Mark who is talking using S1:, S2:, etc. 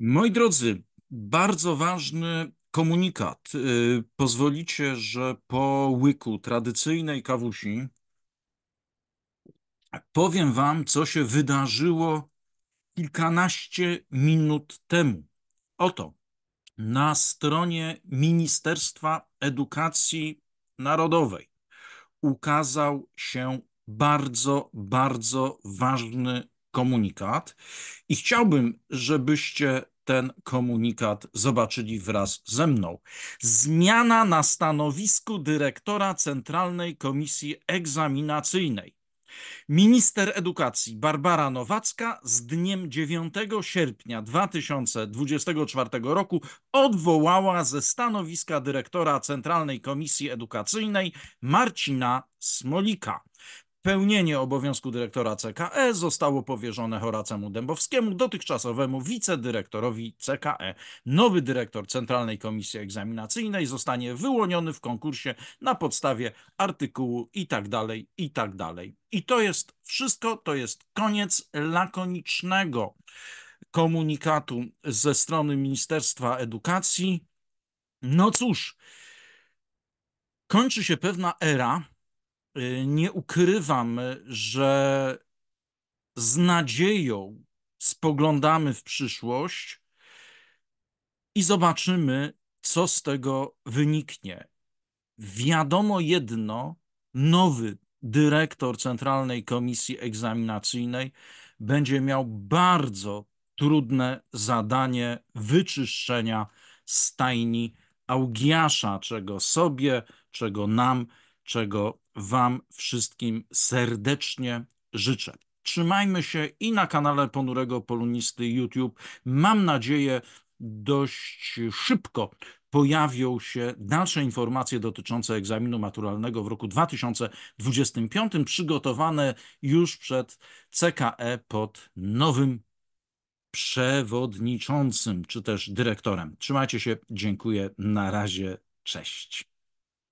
S1: Moi drodzy, bardzo ważny komunikat. Y, pozwolicie, że po łyku tradycyjnej kawusi powiem Wam, co się wydarzyło kilkanaście minut temu. Oto na stronie Ministerstwa Edukacji Narodowej ukazał się bardzo, bardzo ważny komunikat i chciałbym, żebyście ten komunikat zobaczyli wraz ze mną. Zmiana na stanowisku dyrektora Centralnej Komisji Egzaminacyjnej. Minister edukacji Barbara Nowacka z dniem 9 sierpnia 2024 roku odwołała ze stanowiska dyrektora Centralnej Komisji Edukacyjnej Marcina Smolika. Pełnienie obowiązku dyrektora CKE zostało powierzone Horacemu Dębowskiemu, dotychczasowemu wicedyrektorowi CKE. Nowy dyrektor Centralnej Komisji Egzaminacyjnej zostanie wyłoniony w konkursie na podstawie artykułu i tak dalej, i tak dalej. I to jest wszystko, to jest koniec lakonicznego komunikatu ze strony Ministerstwa Edukacji. No cóż, kończy się pewna era, Y, nie ukrywam, że z nadzieją spoglądamy w przyszłość i zobaczymy, co z tego wyniknie. Wiadomo jedno, nowy dyrektor Centralnej Komisji Egzaminacyjnej będzie miał bardzo trudne zadanie wyczyszczenia stajni Augiasza, czego sobie, czego nam, czego Wam wszystkim serdecznie życzę. Trzymajmy się i na kanale Ponurego Polunisty YouTube. Mam nadzieję, dość szybko pojawią się dalsze informacje dotyczące egzaminu maturalnego w roku 2025, przygotowane już przed CKE pod nowym przewodniczącym czy też dyrektorem. Trzymajcie się, dziękuję, na razie, cześć.